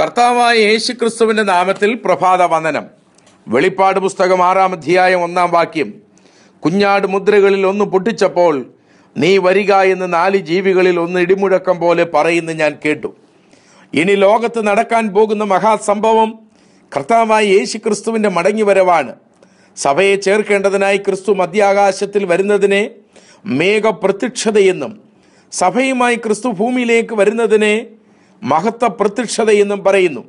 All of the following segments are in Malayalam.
കർത്താവായ യേശു ക്രിസ്തുവിൻ്റെ നാമത്തിൽ പ്രഭാത വന്ദനം വെളിപ്പാട് പുസ്തകം ആറാം അധ്യായം ഒന്നാം വാക്യം കുഞ്ഞാട് മുദ്രകളിൽ ഒന്ന് പൊട്ടിച്ചപ്പോൾ നീ വരിക എന്ന് നാല് ജീവികളിൽ ഒന്ന് ഇടിമുഴക്കം പോലെ പറയുന്ന ഞാൻ കേട്ടു ഇനി ലോകത്ത് നടക്കാൻ പോകുന്ന മഹാസംഭവം കർത്താവായ യേശു ക്രിസ്തുവിൻ്റെ മടങ്ങിവരവാണ് സഭയെ ചേർക്കേണ്ടതിനായി ക്രിസ്തു മധ്യാകാശത്തിൽ വരുന്നതിനെ മേഘപ്രത്യക്ഷതയെന്നും സഭയുമായി ക്രിസ്തു ഭൂമിയിലേക്ക് വരുന്നതിനെ മഹത്വ പ്രത്യക്ഷതയെന്നും പറയുന്നു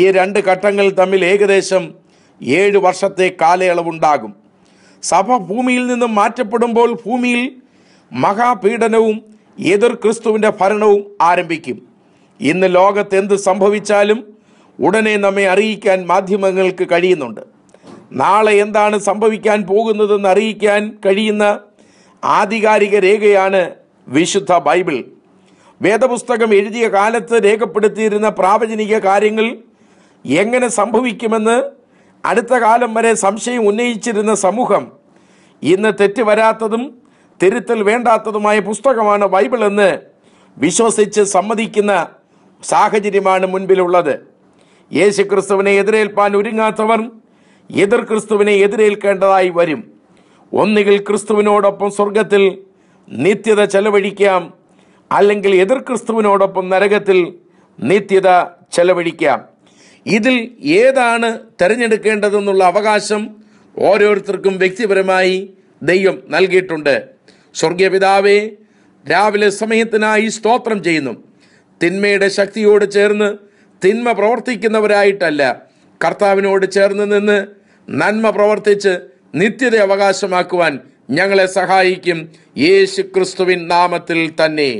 ഈ രണ്ട് ഘട്ടങ്ങൾ തമ്മിൽ ഏകദേശം ഏഴ് വർഷത്തെ കാലയളവുണ്ടാകും സഭ ഭൂമിയിൽ നിന്നും മാറ്റപ്പെടുമ്പോൾ ഭൂമിയിൽ മഹാപീഡനവും എതിർ ക്രിസ്തുവിൻ്റെ ഭരണവും ആരംഭിക്കും ഇന്ന് ലോകത്ത് എന്ത് സംഭവിച്ചാലും ഉടനെ നമ്മെ അറിയിക്കാൻ മാധ്യമങ്ങൾക്ക് കഴിയുന്നുണ്ട് നാളെ എന്താണ് സംഭവിക്കാൻ പോകുന്നതെന്ന് അറിയിക്കാൻ കഴിയുന്ന ആധികാരിക രേഖയാണ് വിശുദ്ധ ബൈബിൾ വേദപുസ്തകം എഴുതിയ കാലത്ത് രേഖപ്പെടുത്തിയിരുന്ന പ്രാവചനിക കാര്യങ്ങൾ എങ്ങനെ സംഭവിക്കുമെന്ന് അടുത്ത കാലം വരെ സംശയം ഉന്നയിച്ചിരുന്ന സമൂഹം ഇന്ന് തെറ്റ് വരാത്തതും തിരുത്തൽ വേണ്ടാത്തതുമായ പുസ്തകമാണ് ബൈബിൾ എന്ന് വിശ്വസിച്ച് സമ്മതിക്കുന്ന സാഹചര്യമാണ് മുൻപിലുള്ളത് യേശു ക്രിസ്തുവിനെ എതിരേൽപ്പാൻ ഒരുങ്ങാത്തവർ എതിർ ക്രിസ്തുവിനെ എതിരേൽക്കേണ്ടതായി വരും ഒന്നുകിൽ ക്രിസ്തുവിനോടൊപ്പം സ്വർഗത്തിൽ നിത്യത ചെലവഴിക്കാം അല്ലെങ്കിൽ എതിർ ക്രിസ്തുവിനോടൊപ്പം നരകത്തിൽ നിത്യത ചെലവഴിക്കാം ഇതിൽ ഏതാണ് തിരഞ്ഞെടുക്കേണ്ടതെന്നുള്ള അവകാശം ഓരോരുത്തർക്കും വ്യക്തിപരമായി ദൈവം നൽകിയിട്ടുണ്ട് സ്വർഗീയ പിതാവേ രാവിലെ സമയത്തിനായി സ്തോത്രം ചെയ്യുന്നു തിന്മയുടെ ശക്തിയോട് ചേർന്ന് തിന്മ പ്രവർത്തിക്കുന്നവരായിട്ടല്ല കർത്താവിനോട് ചേർന്ന് നിന്ന് നന്മ പ്രവർത്തിച്ച് നിത്യത അവകാശമാക്കുവാൻ ഞങ്ങളെ സഹായിക്കും യേശു ക്രിസ്തുവിൻ നാമത്തിൽ തന്നെ